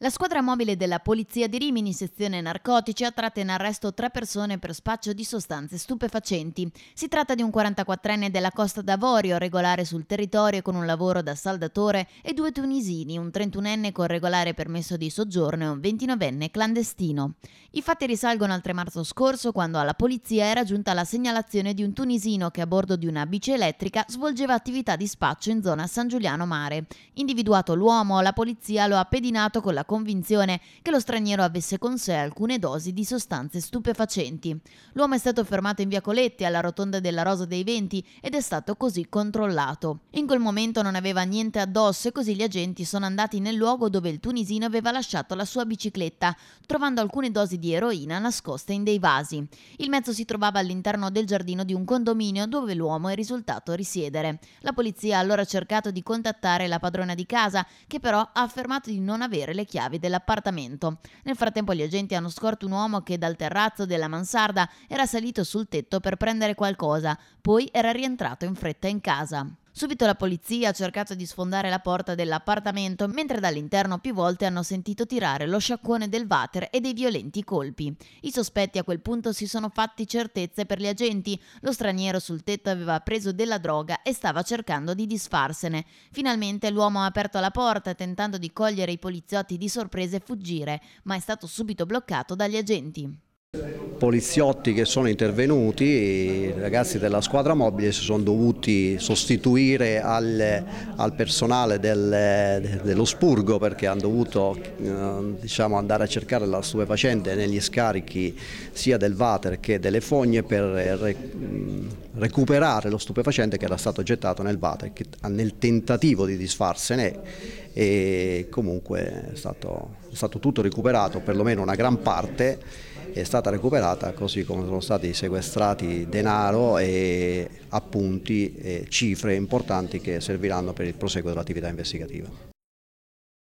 La squadra mobile della Polizia di Rimini, sezione narcotici, ha tratto in arresto tre persone per spaccio di sostanze stupefacenti. Si tratta di un 44enne della Costa d'Avorio, regolare sul territorio con un lavoro da saldatore, e due tunisini, un 31enne con regolare permesso di soggiorno e un 29enne clandestino. I fatti risalgono al 3 marzo scorso, quando alla polizia era giunta la segnalazione di un tunisino che a bordo di una bici elettrica svolgeva attività di spaccio in zona San Giuliano Mare. Individuato l'uomo, la polizia lo ha pedinato con la convinzione che lo straniero avesse con sé alcune dosi di sostanze stupefacenti. L'uomo è stato fermato in via Coletti alla rotonda della Rosa dei Venti ed è stato così controllato. In quel momento non aveva niente addosso e così gli agenti sono andati nel luogo dove il tunisino aveva lasciato la sua bicicletta, trovando alcune dosi di eroina nascoste in dei vasi. Il mezzo si trovava all'interno del giardino di un condominio dove l'uomo è risultato risiedere. La polizia ha allora cercato di contattare la padrona di casa, che però ha affermato di non avere le chiavi chiavi dell'appartamento. Nel frattempo gli agenti hanno scorto un uomo che dal terrazzo della mansarda era salito sul tetto per prendere qualcosa, poi era rientrato in fretta in casa. Subito la polizia ha cercato di sfondare la porta dell'appartamento, mentre dall'interno più volte hanno sentito tirare lo sciacquone del water e dei violenti colpi. I sospetti a quel punto si sono fatti certezze per gli agenti. Lo straniero sul tetto aveva preso della droga e stava cercando di disfarsene. Finalmente l'uomo ha aperto la porta tentando di cogliere i poliziotti di sorpresa e fuggire, ma è stato subito bloccato dagli agenti poliziotti che sono intervenuti, i ragazzi della squadra mobile si sono dovuti sostituire al, al personale del, dello spurgo perché hanno dovuto eh, diciamo andare a cercare la stupefacente negli scarichi sia del water che delle fogne per eh, re, mm, recuperare lo stupefacente che era stato gettato nel water nel tentativo di disfarsene e comunque è stato, è stato tutto recuperato, perlomeno una gran parte è stata recuperata così come sono stati sequestrati denaro e appunti e cifre importanti che serviranno per il proseguo dell'attività investigativa.